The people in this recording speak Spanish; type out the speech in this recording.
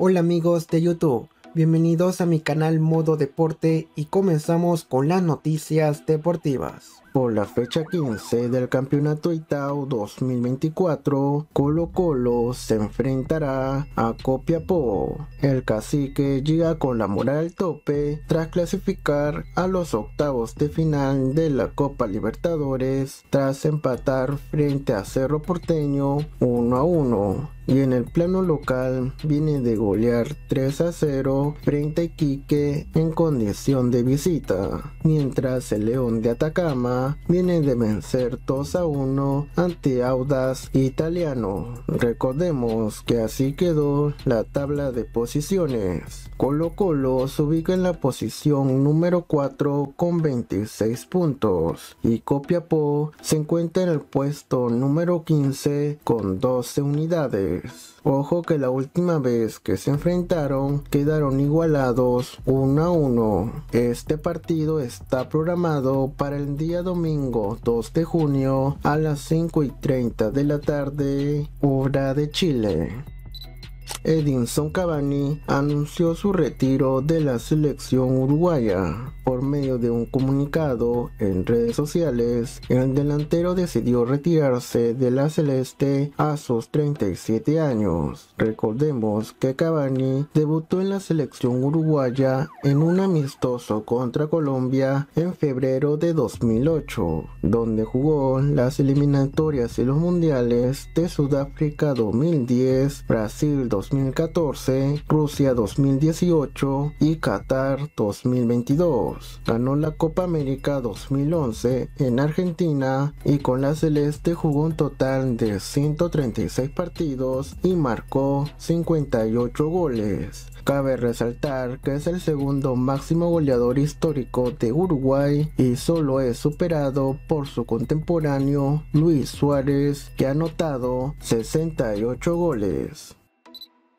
Hola amigos de YouTube, bienvenidos a mi canal Modo Deporte y comenzamos con las noticias deportivas. Por la fecha 15 del campeonato Itaú 2024, Colo Colo se enfrentará a Copiapó. El cacique llega con la moral al tope tras clasificar a los octavos de final de la Copa Libertadores tras empatar frente a Cerro Porteño 1 a 1 y en el plano local viene de golear 3 a 0 frente a Iquique en condición de visita, mientras el León de Atacama viene de vencer 2 a 1 ante Audas Italiano. Recordemos que así quedó la tabla de posiciones. Colo Colo se ubica en la posición número 4 con 26 puntos y Copiapó se encuentra en el puesto número 15 con 12 unidades. Ojo que la última vez que se enfrentaron quedaron igualados 1 a 1. Este partido está programado para el día domingo 2 de junio a las 5 y 30 de la tarde, hora de Chile. Edinson Cavani anunció su retiro de la selección uruguaya. Por medio de un comunicado en redes sociales, el delantero decidió retirarse de la celeste a sus 37 años. Recordemos que Cavani debutó en la selección uruguaya en un amistoso contra Colombia en febrero de 2008, donde jugó las eliminatorias y los mundiales de Sudáfrica 2010, Brasil 2010, 2014, Rusia 2018 y Qatar 2022. Ganó la Copa América 2011 en Argentina y con la Celeste jugó un total de 136 partidos y marcó 58 goles. Cabe resaltar que es el segundo máximo goleador histórico de Uruguay y solo es superado por su contemporáneo Luis Suárez que ha anotado 68 goles.